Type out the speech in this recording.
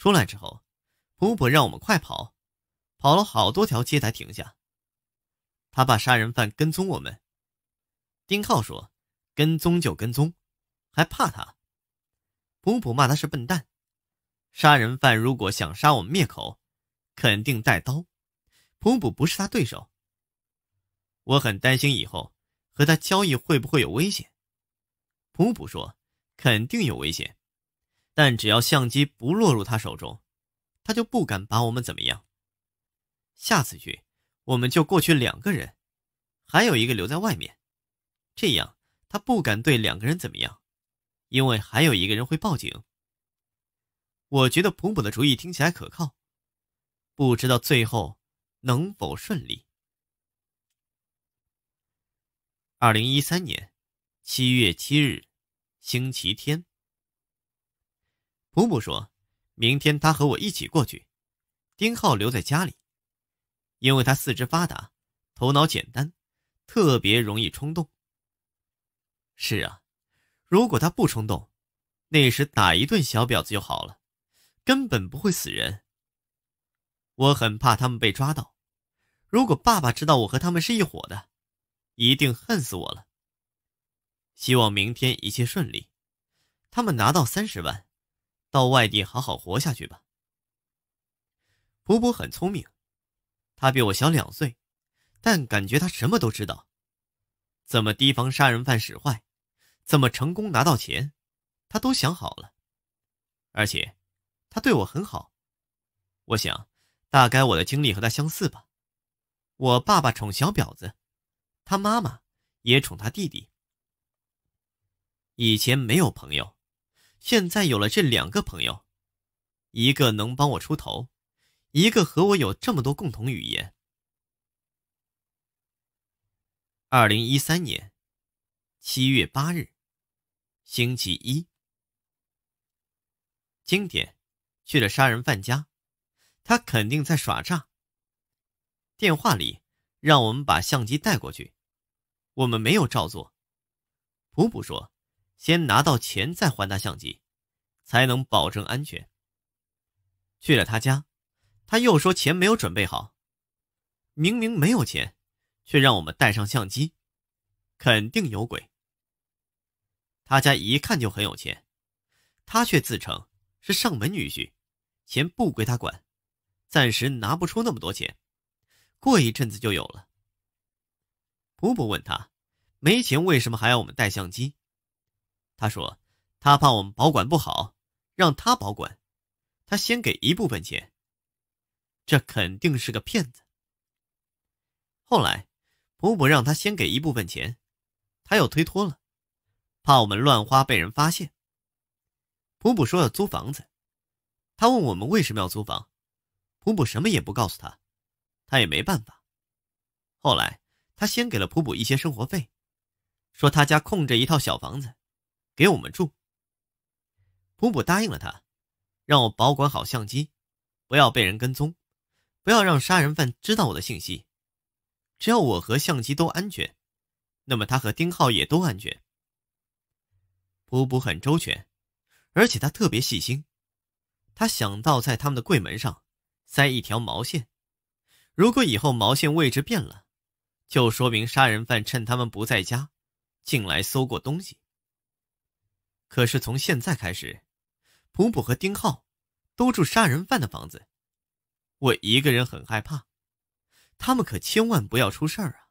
出来之后，普普让我们快跑，跑了好多条街才停下。他怕杀人犯跟踪我们。丁浩说：“跟踪就跟踪，还怕他？”普普骂他是笨蛋。杀人犯如果想杀我们灭口，肯定带刀。普普不是他对手。我很担心以后和他交易会不会有危险。普普说：“肯定有危险。”但只要相机不落入他手中，他就不敢把我们怎么样。下次去，我们就过去两个人，还有一个留在外面，这样他不敢对两个人怎么样，因为还有一个人会报警。我觉得普普的主意听起来可靠，不知道最后能否顺利。二零一三年七月七日，星期天。普普说：“明天他和我一起过去，丁浩留在家里，因为他四肢发达，头脑简单，特别容易冲动。”是啊，如果他不冲动，那时打一顿小婊子就好了，根本不会死人。我很怕他们被抓到，如果爸爸知道我和他们是一伙的，一定恨死我了。希望明天一切顺利，他们拿到三十万。到外地好好活下去吧。普普很聪明，他比我小两岁，但感觉他什么都知道，怎么提防杀人犯使坏，怎么成功拿到钱，他都想好了。而且，他对我很好。我想，大概我的经历和他相似吧。我爸爸宠小婊子，他妈妈也宠他弟弟。以前没有朋友。现在有了这两个朋友，一个能帮我出头，一个和我有这么多共同语言。二零一三年七月八日，星期一，今天去了杀人犯家，他肯定在耍诈。电话里让我们把相机带过去，我们没有照做。普普说。先拿到钱再还他相机，才能保证安全。去了他家，他又说钱没有准备好，明明没有钱，却让我们带上相机，肯定有鬼。他家一看就很有钱，他却自称是上门女婿，钱不归他管，暂时拿不出那么多钱，过一阵子就有了。婆婆问他，没钱为什么还要我们带相机？他说：“他怕我们保管不好，让他保管。他先给一部分钱。这肯定是个骗子。”后来，普普让他先给一部分钱，他又推脱了，怕我们乱花被人发现。普普说要租房子，他问我们为什么要租房，普普什么也不告诉他，他也没办法。后来，他先给了普普一些生活费，说他家空着一套小房子。给我们住，普普答应了他，让我保管好相机，不要被人跟踪，不要让杀人犯知道我的信息。只要我和相机都安全，那么他和丁浩也都安全。普普很周全，而且他特别细心。他想到在他们的柜门上塞一条毛线，如果以后毛线位置变了，就说明杀人犯趁他们不在家进来搜过东西。可是从现在开始，普普和丁浩都住杀人犯的房子，我一个人很害怕，他们可千万不要出事儿啊！